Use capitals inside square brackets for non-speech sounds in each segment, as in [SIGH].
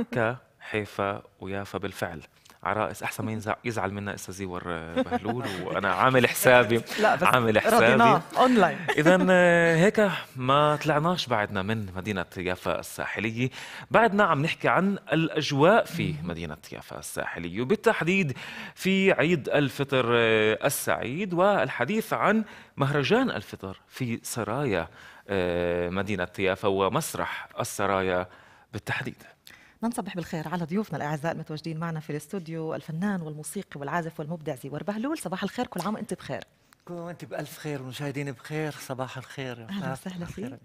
عكا حيفا ويافا بالفعل عرائس احسن ما ينزع يزعل منا استاذ زيور آه، بهلول وانا عامل حسابي لا بس عامل حسابي اونلاين [LAUGHS] اذا آه، هيك ما طلعناش بعدنا من مدينه يافا الساحليه بعدنا عم نحكي عن الاجواء في مدينه يافا الساحليه وبالتحديد في عيد الفطر آه، السعيد والحديث عن مهرجان الفطر في سرايا مدينه يافا ومسرح السرايا بالتحديد نصبح بالخير على ضيوفنا الاعزاء المتواجدين معنا في الاستوديو الفنان والموسيقي والعازف والمبدع زيور بهلول صباح الخير كل عام وانت بخير كل عام وانت بالف خير ومشاهدين بخير صباح الخير اهلا وسهلا فيك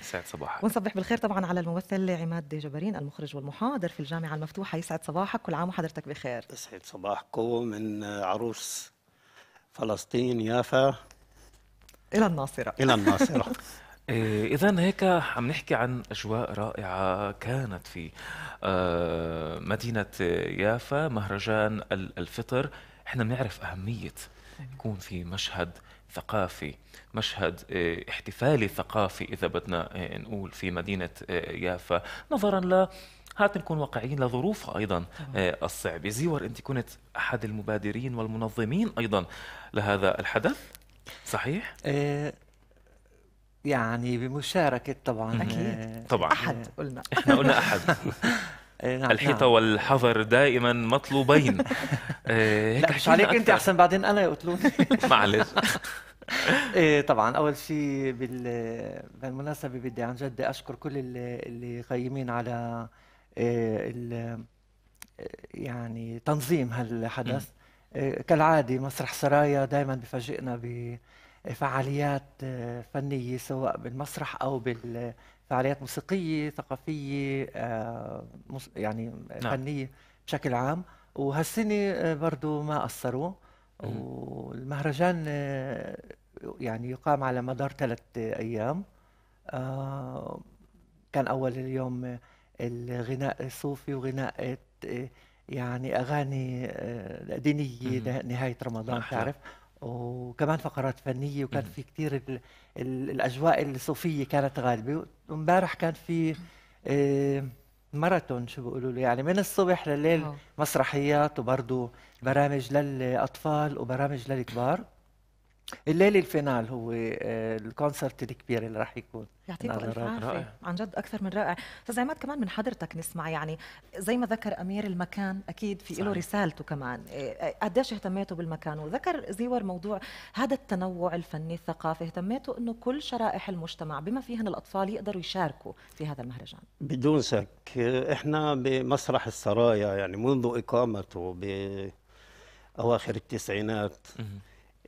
يسعد صباحك ونصبح بالخير طبعا على الممثل عماد جبرين المخرج والمحاضر في الجامعه المفتوحه يسعد صباحك كل عام وحضرتك بخير يسعد صباحكم من عروس فلسطين يافا الى الناصره الى الناصره [LAUGHS] إيه، إذا هيك عم نحكي عن أجواء رائعة كانت في آه، مدينة يافا مهرجان الفطر احنا بنعرف أهمية يكون في مشهد ثقافي مشهد آه، احتفالي ثقافي إذا بدنا آه، نقول في مدينة آه، يافا نظرا ل هات نكون واقعيين لظروفها ايضا طبعاً. الصعبه، زيور انت كنت احد المبادرين والمنظمين ايضا لهذا الحدث صحيح؟ إيه يعني بمشاركة طبعا أكيد طبعا أحد قلنا [LAUGHS] إحنا قلنا أحد [LAUGHS] إيه، نعم الحيطة نعم. والحذر دائما مطلوبين [LAUGHS] إيه، هيك لا مش عليك أنت أحسن بعدين أنا يقتلوني معلش إيه، طبعا اول شيء بالمناسبه بدي عن جد اشكر كل اللي قيمين على يعني تنظيم هالحدث كالعاده مسرح سرايا دائما بفاجئنا ب فعاليات آه، فنيه سواء بالمسرح او بالفعاليات موسيقيه ثقافيه آه، يعني نعم. فنيه بشكل عام وهالسنه آه، برضه ما قصروا والمهرجان يعني يقام على مدار ثلاث ايام كان اول اليوم الغناء الصوفي وغناء يعني اغاني دينيه نهايه رمضان نعم، نعم. تعرف وكمان فقرات فنيه وكان في كثير الاجواء الصوفيه كانت غالبه وامبارح كان في آه، ماراثون شو بيقولوا له يعني من الصبح لليل مسرحيات وبرضه برامج للاطفال وبرامج للكبار الليله الفينال هو آه، الكونسرت الكبير اللي راح يكون يعطيكم نعم. الف عن جد اكثر من رائع استاذ عماد كمان من حضرتك نسمع يعني زي ما ذكر امير المكان اكيد في له رسالته كمان آه، قديش اهتميتوا بالمكان وذكر زيور موضوع هذا التنوع الفني الثقافي اهتميتوا انه كل شرائح المجتمع بما فيهن الاطفال يقدروا يشاركوا في هذا المهرجان بدون شك احنا بمسرح السرايا يعني منذ اقامته باواخر التسعينات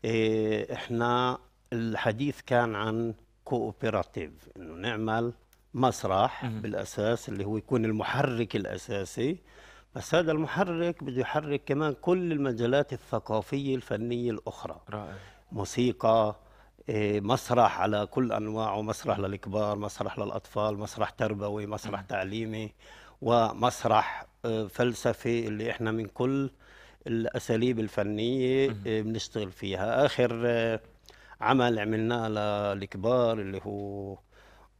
إيه، احنا الحديث كان عن كوبراتيف انه نعمل مسرح بالاساس اللي هو يكون المحرك الاساسي بس هذا المحرك بده يحرك كمان كل المجالات الثقافيه الفنيه الاخرى رائع. موسيقى إيه، مسرح على كل انواعه مسرح للكبار مسرح للاطفال مسرح تربوي مسرح تعليمي ومسرح آه، فلسفي اللي احنا من كل الاساليب الفنيه آه، بنشتغل فيها اخر آه، عمل عملناه للكبار اللي هو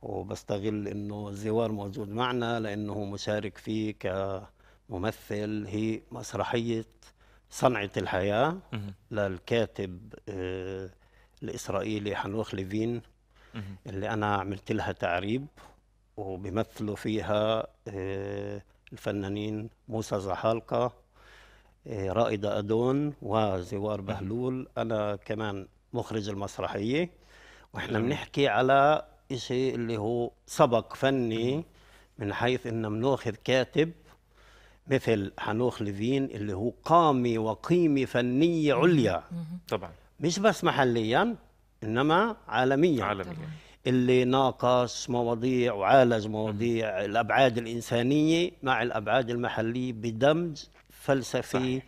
وبستغل انه الزوار موجود معنا لانه هو مشارك فيه كممثل هي مسرحيه صنعه الحياه للكاتب آه، الاسرائيلي حنوخ ليفين اللي انا عملت لها تعريب وبيمثلوا فيها الفنانين موسى زحالقه رائدة أدون وزوار بهلول أنا كمان مخرج المسرحية وإحنا بنحكي على إشي اللي هو سبق فني من حيث إن بناخذ كاتب مثل حنوخ لفين اللي هو قامة وقيمة فنية عليا طبعا مش بس محليا إنما عالميا عالميا اللي ناقش مواضيع وعالج مواضيع الابعاد الانسانيه مع الابعاد المحليه بدمج فلسفي صحيح.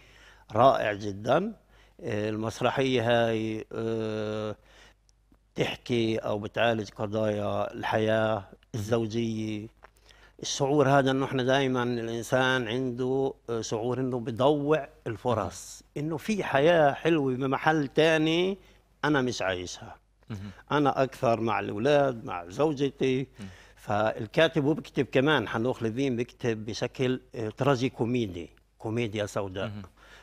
رائع جدا المسرحية هاي آه، بتحكي أو بتعالج قضايا الحياة الزوجية الشعور هذا انه احنا دائما الانسان عنده آه، شعور انه بضوع الفرص انه في حياه حلوه بمحل تاني انا مش عايشها انا اكثر مع الاولاد مع زوجتي فالكاتب وبكتب كمان حنوخ لفين بكتب بشكل آه، تراجي كوميدي كوميديا سوداء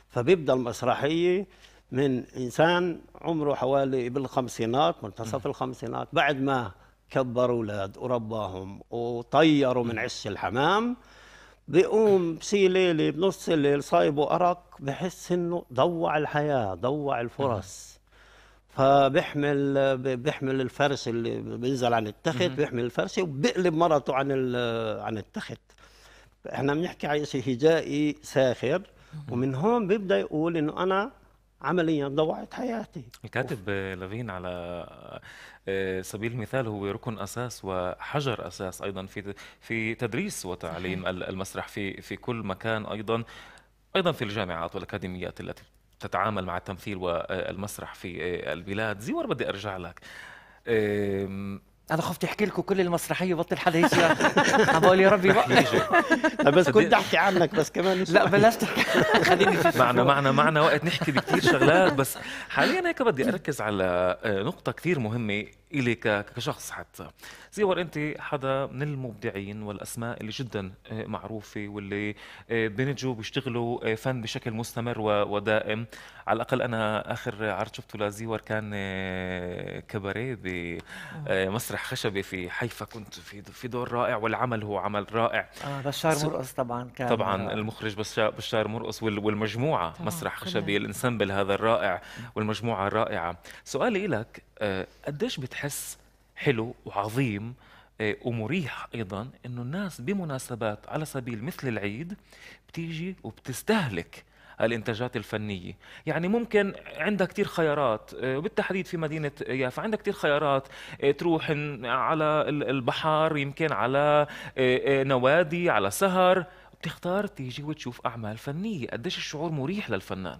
فبيبدا المسرحيه من انسان عمره حوالي بالخمسينات منتصف الخمسينات بعد ما كبر اولاد ورباهم وطيروا من عش الحمام بيقوم بسي ليله بنص الليل صايبه ارق بحس انه ضوع الحياه ضوع الفرص فبيحمل بيحمل الفرش اللي بينزل عن التخت بيحمل الفرشه وبقلب مرته عن عن التخت احنا بنحكي على شيء هجائي ساخر ومن هون بيبدا يقول انه انا عمليا ضوعت حياتي الكاتب لافين على آه، سبيل المثال هو ركن اساس وحجر اساس ايضا في في تدريس وتعليم صحيح. المسرح في في كل مكان ايضا ايضا في الجامعات والاكاديميات التي تتعامل مع التمثيل والمسرح في آه، البلاد زيور بدي ارجع لك انا خفت احكي لكم كل المسرحيه بطل حدا يجي عم بقول يا ربي بس كنت احكي عنك بس كمان لا بلاش تحكي خليني [LAUGHS] معنا معنا معنا وقت نحكي بكثير شغلات بس حاليا هيك بدي اركز على آه، نقطه كثير مهمه إليك كشخص حتى زيور أنت حدا من المبدعين والأسماء اللي جدا آه، معروفة واللي آه، بنجوا بيشتغلوا آه، فن بشكل مستمر ودائم على الأقل أنا آخر عرض شفته لزيور كان كباريه بمسرح خشبي في حيفا كنت في في دور رائع والعمل هو عمل رائع آه بشار مرقص طبعا كان طبعا المخرج بشار مرقص والمجموعة مسرح خشبي الانسمبل هذا الرائع والمجموعة الرائعة سؤالي لك قديش بتحب بتحس حلو وعظيم آه، ومريح ايضا انه الناس بمناسبات على سبيل مثل العيد بتيجي وبتستهلك الانتاجات الفنيه يعني ممكن عندها كثير خيارات وبالتحديد آه، في مدينه يافا عندها كثير خيارات آه، تروح على البحر يمكن على نوادي على سهر بتختار تيجي وتشوف اعمال فنيه قديش الشعور مريح للفنان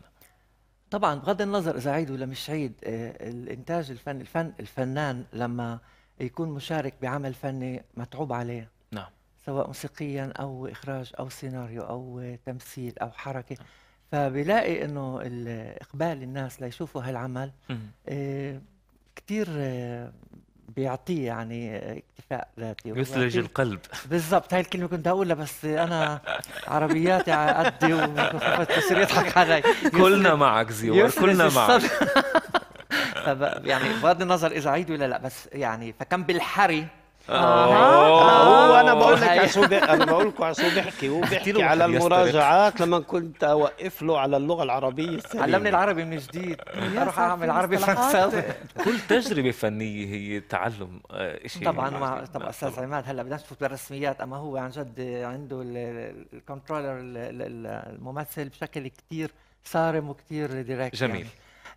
طبعا بغض النظر اذا عيد ولا مش عيد آه، الانتاج الفن الفن الفنان لما يكون مشارك بعمل فني متعوب عليه نعم سواء موسيقيا او اخراج او سيناريو او تمثيل او حركه نعم. فبلاقي انه اقبال الناس ليشوفوا هالعمل آه، كثير آه، بيعطيه يعني اكتفاء ذاتي يثلج القلب بالضبط هاي الكلمه كنت اقولها بس انا عربياتي على قدي وبصير بصير يضحك علي [LAUGHS] كلنا معك زيور كلنا معك [LAUGHS] يعني بغض النظر اذا عيد ولا لا بس يعني فكان بالحري آه. آه. عصوبي انا بقول لكم عصو بيحكي هو بيحكي على المراجعات لما كنت اوقف له على اللغه العربيه السليمه علمني العربي من جديد اروح اعمل عربي فرنساوي كل تجربه فنيه هي تعلم آه، شيء طبعا مع طبعا استاذ عماد هلا بدناش نفوت بالرسميات اما هو عن جد عنده الكنترولر الممثل بشكل كثير صارم وكثير ديريكت يعني. جميل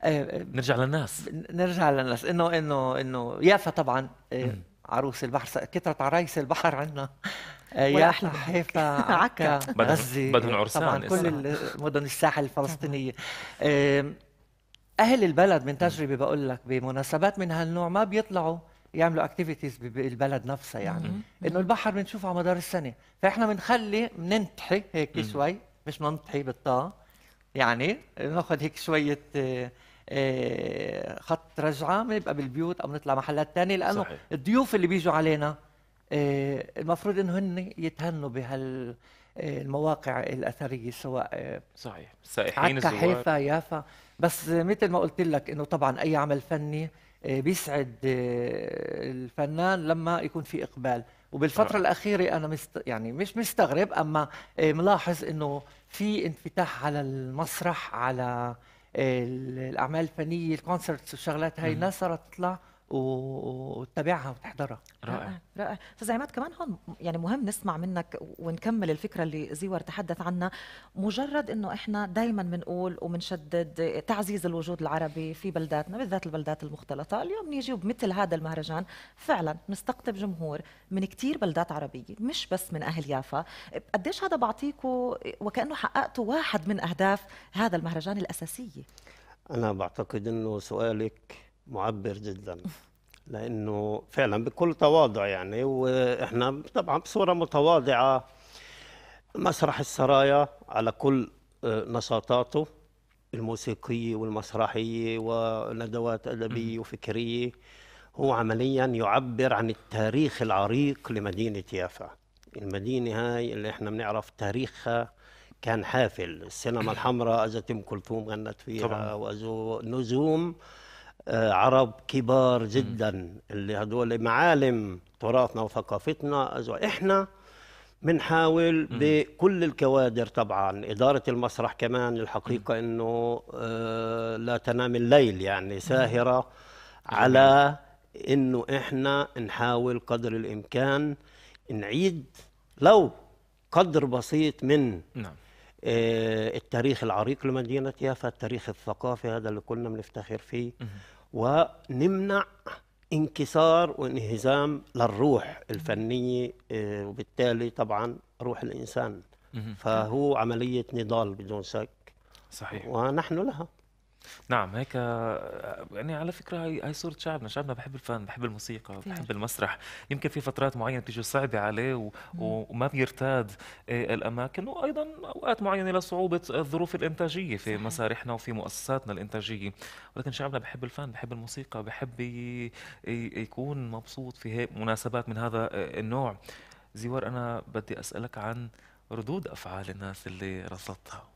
يعني. نرجع للناس نرجع للناس انه انه انه يافا طبعا آه، عروس البحر كثرة عرايس البحر عندنا آه، يا احلى حيفا [LAUGHS] عكا غزه بدهم عرسان طبعا كل مدن الساحل الفلسطينيه اهل البلد من تجربه بقول لك بمناسبات من هالنوع ما بيطلعوا يعملوا اكتيفيتيز بالبلد نفسها يعني انه البحر بنشوفه على مدار السنه فاحنا بنخلي بننتحي هيك شوي مش ننتحي بالطا يعني ناخذ هيك شويه آه، آه، خط رجعه بنبقى بالبيوت او بنطلع محلات ثانيه لانه الضيوف اللي بيجوا علينا آه، المفروض انه هن يتهنوا بهال آه، المواقع الاثريه سواء آه، صحيح سائحين عكا حيفا يافا بس مثل ما قلت لك انه طبعا اي عمل فني بيسعد الفنان لما يكون في اقبال وبالفتره طبعا. الاخيره انا مست... يعني مش مستغرب اما ملاحظ انه في انفتاح على المسرح على الاعمال الفنيه الكونسرتس والشغلات هاي الناس صارت تطلع وتتابعها وتحضرها رائع رائع استاذ عماد كمان هون يعني مهم نسمع منك ونكمل الفكره اللي زيور تحدث عنها مجرد انه احنا دائما بنقول وبنشدد تعزيز الوجود العربي في بلداتنا بالذات البلدات المختلطه اليوم نيجي بمثل هذا المهرجان فعلا نستقطب جمهور من كثير بلدات عربيه مش بس من اهل يافا قديش هذا بعطيكم وكانه حققتوا واحد من اهداف هذا المهرجان الاساسيه انا بعتقد انه سؤالك معبر جدا لانه فعلا بكل تواضع يعني واحنا طبعا بصوره متواضعه مسرح السرايا على كل آه، نشاطاته الموسيقيه والمسرحيه وندوات ادبيه وفكريه هو عمليا يعبر عن التاريخ العريق لمدينه يافا المدينه هاي اللي احنا بنعرف تاريخها كان حافل السينما [COUGHS] الحمراء اجت ام كلثوم غنت فيها واجوا نجوم آه، عرب كبار جدا اللي هدول معالم تراثنا وثقافتنا احنا بنحاول بكل الكوادر طبعا إدارة المسرح كمان الحقيقة أنه آه، لا تنام الليل يعني ساهرة على أنه إحنا نحاول قدر الإمكان نعيد لو قدر بسيط من نعم. آه، التاريخ العريق لمدينة يافا التاريخ الثقافي هذا اللي كنا بنفتخر فيه ونمنع انكسار وانهزام للروح الفنية آه، وبالتالي طبعا روح الإنسان فهو عملية نضال بدون شك صحيح ونحن لها نعم هيك يعني على فكره هي هي صوره شعبنا، شعبنا بحب الفن، بحب الموسيقى، كتير. بحب المسرح، يمكن في فترات معينه بتيجي صعبه عليه و... وما بيرتاد آه، الاماكن وايضا اوقات معينه لصعوبه الظروف الانتاجيه في صحيح. مسارحنا وفي مؤسساتنا الانتاجيه، ولكن شعبنا بحب الفن، بحب الموسيقى، بحب ي... يكون مبسوط في مناسبات من هذا آه، النوع. زوار انا بدي اسالك عن ردود افعال الناس اللي رصدتها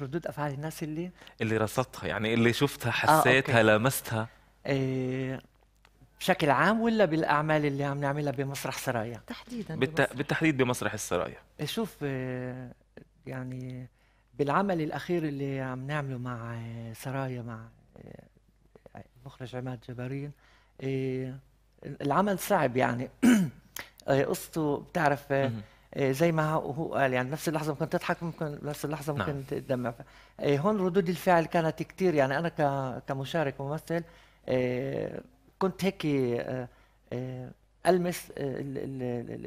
ردود افعال الناس اللي اللي رصدتها يعني اللي شفتها آه، حسيتها آه، لمستها إيه بشكل عام ولا بالاعمال اللي عم نعملها بمسرح سرايا تحديدا بالت... بالتحديد بمسرح السرايا آه، شوف آه، يعني بالعمل الاخير اللي عم نعمله مع سرايا مع المخرج عماد جبارين العمل صعب يعني [CLEARS THROAT] قصته بتعرف آه، زي ما هو قال يعني نفس اللحظه ممكن تضحك ممكن نفس اللحظه ممكن نعم. تدمع آه، هون ردود الفعل كانت كثير يعني انا كمشارك ممثل آه، كنت هيك المس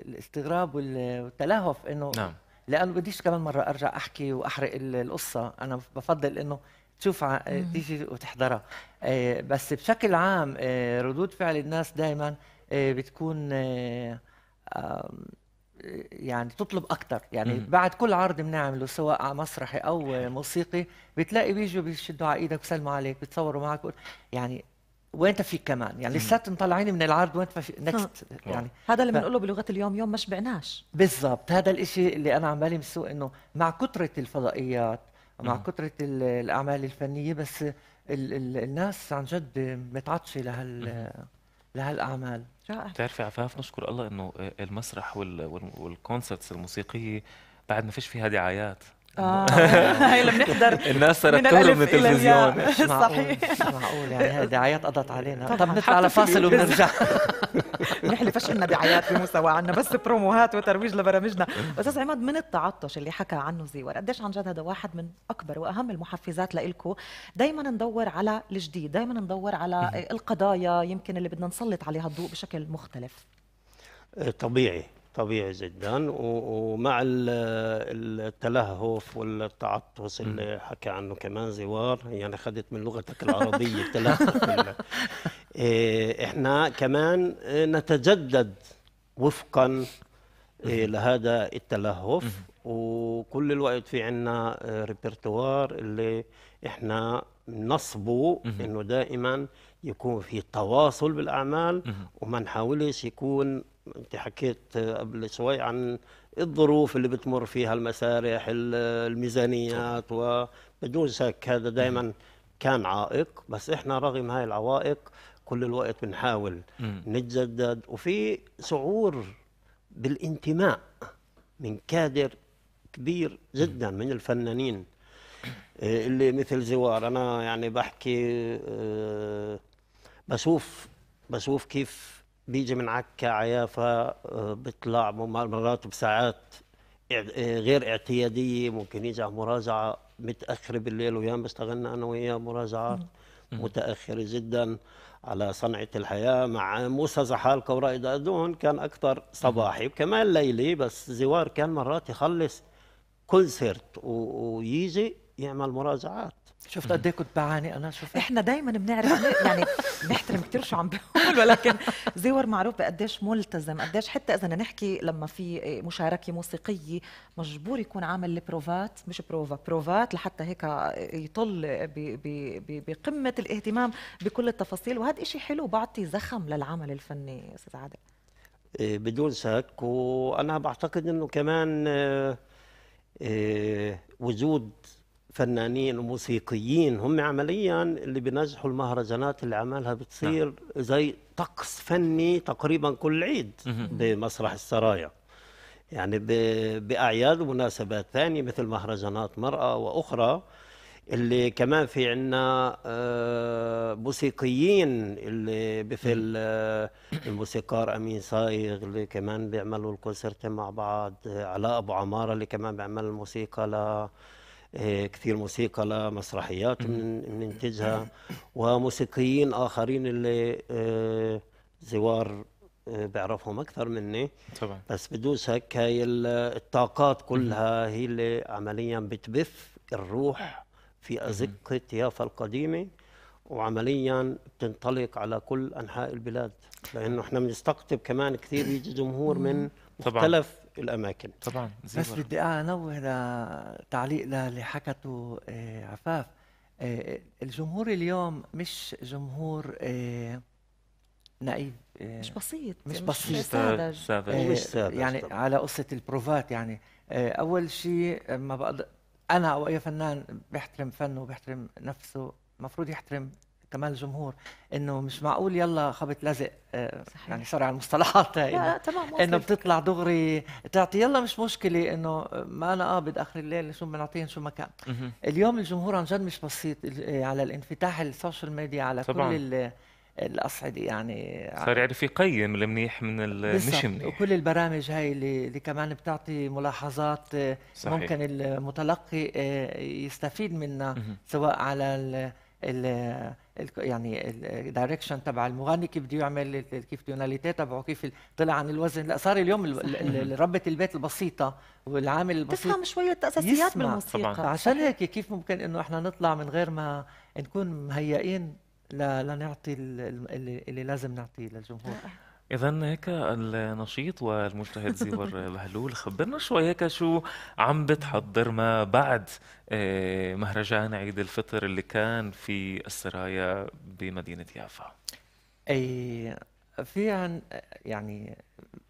الاستغراب والتلهف انه نعم. لانه بديش كمان مره ارجع احكي واحرق القصه انا بفضل انه تشوف تيجي وتحضرها بس بشكل عام ردود فعل الناس دائما بتكون يعني تطلب اكثر يعني مم. بعد كل عرض بنعمله سواء مسرحي او موسيقي بتلاقي بيجوا بيشدوا على ايدك بيسلموا عليك بيتصوروا معك يعني وين فيك كمان يعني لسات مطلعين من العرض وين في نكست اه. يعني هذا اللي بنقوله ف... بلغه اليوم يوم ما شبعناش بالضبط هذا الإشي اللي انا عمالي مسوق انه مع كثره الفضائيات مع كثره الاعمال الفنيه بس ال ال الناس عن جد متعطشه لهال لهالاعمال رائع بتعرفي عفاف نشكر الله انه آه، المسرح والكونسرتس الموسيقيه بعد ما فيش فيها دعايات اه هي [LAUGHS] بنحضر [LAUGHS] الناس صارت تهرب من التلفزيون مش [LAUGHS] معقول مش معقول يعني هي دعايات قضت علينا طب نطلع على فاصل وبنرجع نحن فش عندنا دعايات بمستوى عندنا بس بروموهات وترويج لبرامجنا استاذ عماد من التعطش اللي حكى عنه زيور قديش عن جد هذا واحد من اكبر واهم المحفزات لإلكو دائما ندور على الجديد دائما ندور على القضايا يمكن اللي بدنا نسلط عليها الضوء بشكل مختلف طبيعي طبيعي جدا ومع التلهف والتعطس اللي حكى عنه كمان زوار يعني خدت من لغتك العربية [LAUGHS] التلهف [LAUGHS] إيه، احنا كمان نتجدد وفقا إيه، لهذا التلهف وكل الوقت في عنا ريبرتوار آه، اللي احنا نصبوا انه دائما يكون في تواصل بالاعمال وما نحاولش يكون انت حكيت قبل شوي عن الظروف اللي بتمر فيها المسارح الميزانيات وبدون شك هذا دائما كان عائق بس احنا رغم هاي العوائق كل الوقت بنحاول نتجدد وفي شعور بالانتماء من كادر كبير جدا من الفنانين آه، اللي مثل زوار انا يعني بحكي آه، بشوف بشوف كيف بيجي من عكا عيافة آه، بيطلع مرات بساعات آه، غير اعتيادية ممكن يجي على مراجعة متأخرة بالليل وياما اشتغلنا أنا وياه مراجعات متأخرة جدا على صنعة الحياة مع موسى زحالقة ورائد أدون كان أكثر صباحي وكمان ليلي بس زوار كان مرات يخلص كونسرت ويجي يعمل مراجعات شفت قد ايه كنت بعاني انا شفت احنا دائما بنعرف يعني بنحترم كثير شو عم بيقول ولكن زيور معروف بقديش ملتزم قديش حتى اذا نحكي لما في مشاركه موسيقيه مجبور يكون عامل البروفات مش بروفا بروفات لحتى هيك يطل بقمه الاهتمام بكل التفاصيل وهذا إشي حلو بعطي زخم للعمل الفني استاذ عادل إيه، بدون شك وانا بعتقد انه كمان إيه، وجود فنانين وموسيقيين هم عمليا اللي بينجحوا المهرجانات اللي عملها بتصير نعم. زي طقس فني تقريبا كل عيد بمسرح السرايا يعني باعياد ومناسبات ثانيه مثل مهرجانات مراه واخرى اللي كمان في عندنا آه، موسيقيين اللي مثل آه، الموسيقار امين صايغ اللي كمان بيعملوا الكونسرت مع بعض آه، علاء ابو عماره اللي كمان بيعمل الموسيقى ل آه، كثير موسيقى لمسرحيات بننتجها وموسيقيين اخرين اللي آه، زوار آه، بعرفهم اكثر مني طبعا بس بجوز هيك هاي الطاقات كلها هي اللي عمليا بتبث الروح في ازقه يافا القديمه وعمليا بتنطلق على كل انحاء البلاد لانه احنا بنستقطب كمان كثير بيجي جمهور من مختلف طبعا. الاماكن طبعا بس بدي انوه لتعليق للي حكته آه، عفاف آه، الجمهور اليوم مش جمهور آه، نقيب مش بسيط مش بسيط ساذج مش ساذج يعني طبعا. على قصه البروفات يعني اول شيء ما بقدر انا او اي فنان بيحترم فنه وبيحترم نفسه المفروض يحترم كمان الجمهور انه مش معقول يلا خبط لزق آه، صحيح. يعني سوري على المصطلحات هاي [LAUGHS] يعني. انه بتطلع دغري تعطي يلا مش مشكله انه ما انا قابض آه، اخر الليل شو بنعطيهم شو مكان اليوم الجمهور عن جد مش بسيط آه، على الانفتاح السوشيال ميديا على طبعا. كل الاصعده يعني صار يعرف يقيم المنيح من المش منيح وكل البرامج هاي اللي, اللي كمان بتعطي ملاحظات صحيح. ممكن المتلقي يستفيد منها سواء على ال ال يعني الدايركشن تبع المغني كيف بده يعمل كيف التوناليتي تبعه كيف طلع عن الوزن لا صار اليوم ربة البيت البسيطه والعامل البسيط تفهم شويه اساسيات بالموسيقى طبعاً. عشان هيك كيف ممكن انه احنا نطلع من غير ما نكون مهيئين لنعطي اللي لازم نعطيه للجمهور إذا هيك النشيط والمجتهد زيور [LAUGHS] بهلول خبرنا شوي هيك شو عم بتحضر ما بعد آه، مهرجان عيد الفطر اللي كان في السرايا بمدينة يافا أي في عن يعني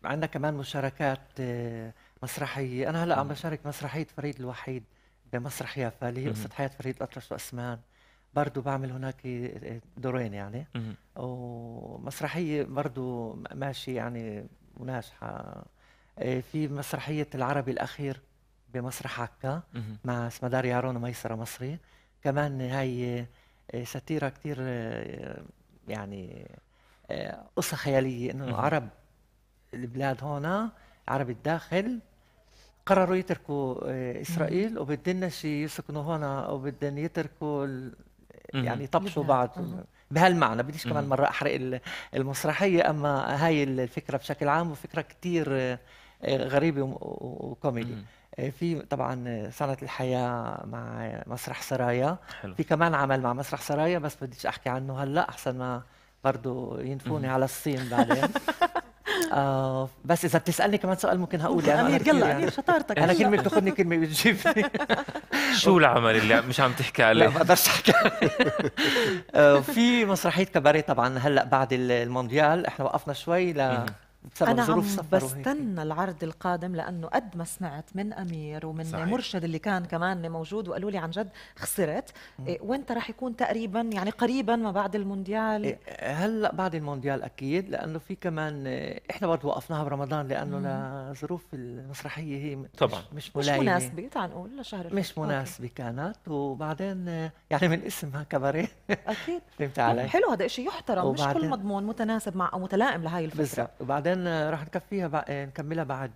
عندنا كمان مشاركات آه، مسرحية أنا هلأ عم بشارك مسرحية فريد الوحيد بمسرح يافا اللي هي قصة حياة فريد الأطرش وأسمان برضه بعمل هناك دورين يعني ومسرحيه برضه ماشي يعني وناجحه إيه، في مسرحيه العربي الاخير بمسرح عكا مع اسمها يارون عرون وميسره مصري كمان هاي إيه، ستيرة كثير إيه، يعني قصه خياليه انه عرب البلاد هون عرب الداخل قرروا يتركوا اسرائيل وبدنا شي يسكنوا هون وبدنا يتركوا يعني طبشوا بعض بهالمعنى بديش كمان مره احرق المسرحيه اما هاي الفكره بشكل عام وفكره كثير آه، غريبه وكوميدي آه، في طبعا سنة الحياة مع مسرح سرايا حلو. في كمان عمل مع مسرح سرايا بس بديش أحكي عنه هلأ أحسن ما برضه ينفوني على الصين بعدين [LAUGHS] آه بس اذا بتسالني كمان سؤال ممكن هقول يعني امير يلا امير شطارتك انا كلمه بتاخذني كلمه بتجيبني [LAUGHS] شو العمل اللي مش عم تحكي عليه؟ لا ما بقدرش احكي [LAUGHS] آه، في مسرحيه كباريه طبعا هلا بعد المونديال احنا وقفنا شوي ل أنا ظروف سفر بستنى العرض القادم لأنه قد ما سمعت من أمير ومن صحيح. مرشد اللي كان كمان موجود وقالوا لي عن جد خسرت إيه وانت راح يكون تقريبا يعني قريبا ما بعد المونديال إيه هلا بعد المونديال أكيد لأنه في كمان إحنا برضه وقفناها برمضان لأنه مم. لظروف المسرحية هي طبعا مش, مش مناسبة تعال نقول لشهر مش مناسبة كانت وبعدين يعني من اسمها كباريه أكيد [LAUGHS] فهمت علي حلو هذا شيء يحترم مش كل مضمون متناسب مع أو متلائم لهي الفكرة بالزبط. وبعدين بعدين رح نكفيها بقى نكملها بعد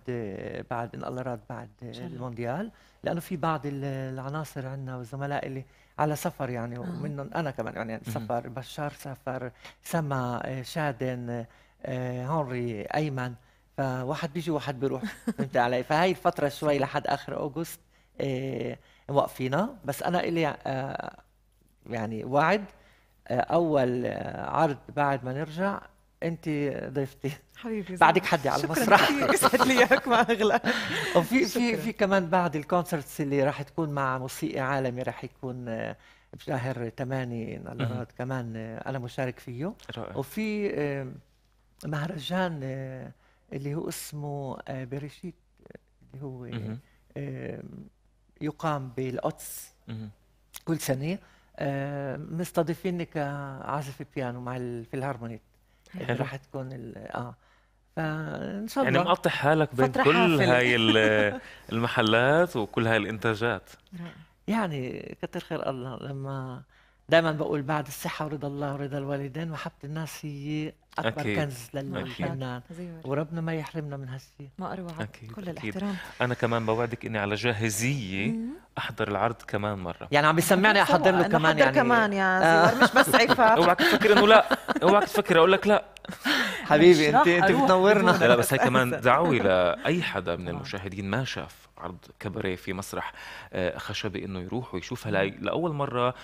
بعد ان الله راد بعد المونديال لانه في بعض العناصر عندنا والزملاء اللي على سفر يعني آه. ومنهم انا كمان يعني, يعني سفر بشار سفر سما شادن هنري ايمن فواحد بيجي وواحد بيروح [LAUGHS] فهمت علي فهي الفتره شوي لحد اخر اوغست إيه، واقفينا بس انا الي آه، يعني وعد آه، اول عرض بعد ما نرجع انت ضيفتي حبيبي بعدك حدي على المسرح شكرا يسعد لي اياك مع اغلى [LAUGHS] وفي في في كمان بعد الكونسرتس اللي راح تكون مع موسيقي عالمي راح يكون بشهر 8 نلرات كمان آه، انا مشارك فيه وفي آه، مهرجان آه، اللي هو اسمه بريشيت اللي هو يقام بالقدس كل سنه مستضيفيني كعازف بيانو مع في الهارمونيت حلو راح تكون ال... اه فان شاء يعني الله يعني مقطع حالك بين كل حافل. هاي [LAUGHS] المحلات وكل هاي الانتاجات يعني كتر خير الله لما دائما بقول بعد الصحه ورضا الله ورضا الوالدين محبه الناس هي اكبر أكيد. كنز للفنان وربنا ما يحرمنا من هالشيء ما اروعك أكيد. كل الاحترام أكيد. انا كمان بوعدك اني على جاهزيه احضر العرض كمان مره يعني عم بيسمعني احضر له كمان أحضر يعني كمان يا آه. مش بس عفاف [LAUGHS] اوعك تفكر انه لا اوعك تفكر اقول لك لا [LAUGHS] حبيبي انت انت بتنورنا لا, بس هي كمان [LAUGHS] دعوه لاي حدا من آه. المشاهدين ما شاف عرض كبري في مسرح آه، خشبي انه يروح ويشوفها لاول مره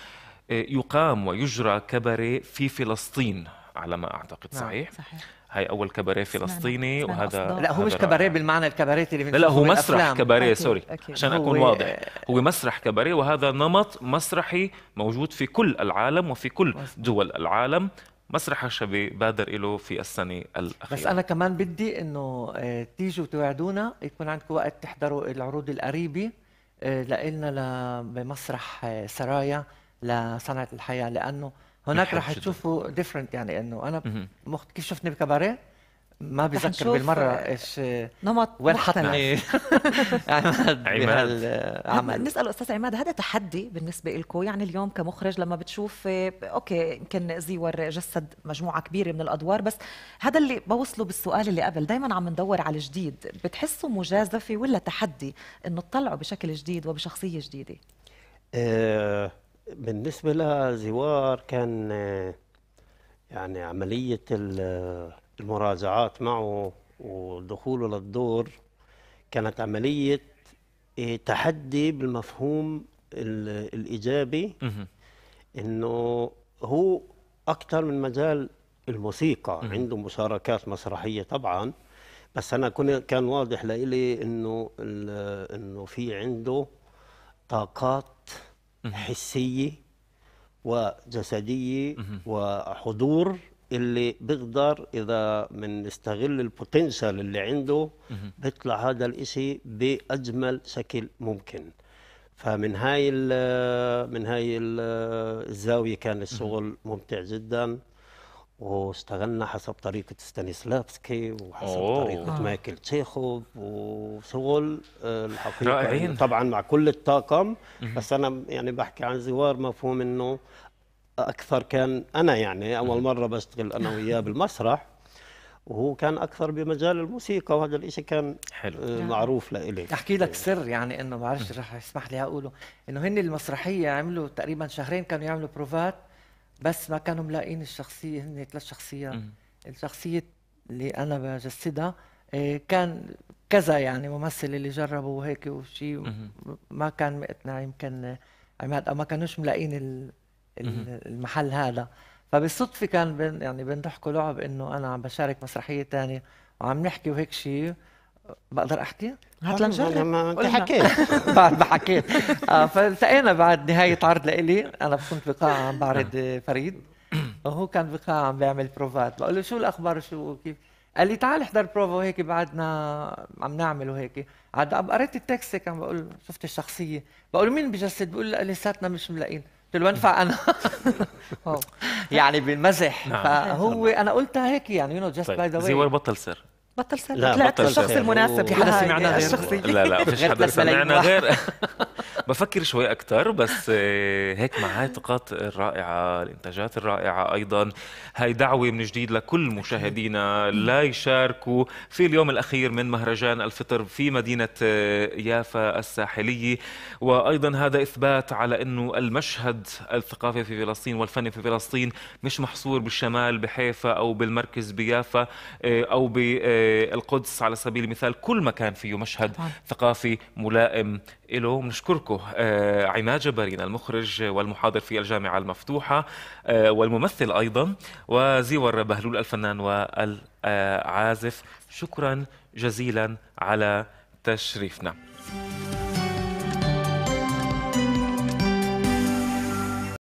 يقام ويجرى كباريه في فلسطين على ما اعتقد نعم، صحيح؟ صحيح هاي اول كباريه فلسطيني سمعنا. وهذا لا هو مش كباريه بالمعنى الكباريه اللي لا لا هو مسرح كباريه سوري أكيد. عشان اكون هو... واضح هو مسرح كباريه وهذا نمط مسرحي موجود في كل العالم وفي كل دول العالم مسرح الشبي بادر له في السنة الأخيرة بس أنا كمان بدي إنه آه، تيجوا توعدونا يكون عندكم وقت تحضروا العروض القريبة آه، لنا بمسرح آه، سرايا لصنعه الحياه لانه هناك رح تشوفوا ديفرنت يعني انه انا مخت... كيف شفتني بكباريه ما بذكر بالمره ايش نمط وين حطنا إيه. [LAUGHS] عماد بهالعمل نسال استاذ عماد هذا تحدي بالنسبه لكم يعني اليوم كمخرج لما بتشوف اوكي يمكن زيور جسد مجموعه كبيره من الادوار بس هذا اللي بوصله بالسؤال اللي قبل دائما عم ندور على الجديد بتحسوا مجازفه ولا تحدي انه تطلعوا بشكل جديد وبشخصيه جديده أه بالنسبة لزوار كان يعني عملية المرازعات معه ودخوله للدور كانت عملية إيه، تحدي بالمفهوم الإيجابي إنه هو أكثر من مجال الموسيقى عنده مشاركات مسرحية طبعا بس أنا كان واضح لإلي إنه إنه في عنده طاقات حسيه وجسديه وحضور اللي بيقدر اذا بنستغل البوتنشال اللي عنده بيطلع هذا الإشي باجمل شكل ممكن فمن هاي من هاي الزاويه كان الشغل ممتع جدا واشتغلنا حسب طريقة ستانيسلافسكي وحسب أوه. طريقة آه. مايكل تشيخوف وشغل الحقيقة رائعين. طبعا مع كل الطاقم بس أنا يعني بحكي عن زوار مفهوم إنه أكثر كان أنا يعني أول مرة بشتغل أنا وياه بالمسرح وهو كان اكثر بمجال الموسيقى وهذا الإشي كان حلو. آه، نعم. معروف لإلي احكي لك إيه. سر يعني انه ما بعرفش رح يسمح لي اقوله انه هن المسرحيه عملوا تقريبا شهرين كانوا يعملوا بروفات بس ما كانوا ملاقين الشخصيه هن ثلاث شخصيات الشخصيه اللي انا بجسدها آه، كان كذا يعني ممثل اللي جربوا وهيك وشيء ما كان مقتنع يمكن عماد آه، او ما كانوش ملاقين المحل هذا فبالصدفه كان بين يعني بنضحكوا لعب انه انا عم بشارك مسرحيه ثانيه وعم نحكي وهيك شيء بقدر احكي؟ هات لنجرب ما انت حكيت [LAUGHS] بعد ما حكيت آه فالتقينا بعد نهايه عرض لإلي انا كنت بقاعه عم بعرض نعم. فريد وهو كان بقاعه عم بيعمل بروفات بقول له شو الاخبار شو كيف قال لي تعال احضر بروفا وهيك بعدنا عم نعمل وهيك عاد قريت التكست هيك عم بقول شفت الشخصيه بقول مين بجسد بقول لساتنا مش ملاقين قلت له بنفع انا [LAUGHS] يعني بالمزح نعم. فهو انا قلتها هيك يعني يو نو جاست باي ذا واي وين بطل سر بطل سلبي لا طلعت بطل الشخص سلبي. المناسب في حدا سمعنا غير لا لا فيش حدا سمعنا [LAUGHS] غير [LAUGHS] بفكر شوي اكثر بس آه، هيك مع هاي الطاقات الرائعه الانتاجات الرائعه ايضا هاي دعوه من جديد لكل مشاهدينا لا يشاركوا في اليوم الاخير من مهرجان الفطر في مدينه آه، يافا الساحليه وايضا هذا اثبات على انه المشهد الثقافي في فلسطين والفني في فلسطين مش محصور بالشمال بحيفا او بالمركز بيافا آه، او ب بي القدس على سبيل المثال كل مكان فيه مشهد طبعا. ثقافي ملائم له بنشكركم آه، عماد جبارين المخرج والمحاضر في الجامعة المفتوحة آه، والممثل أيضا وزيور بهلول الفنان والعازف شكرا جزيلا على تشريفنا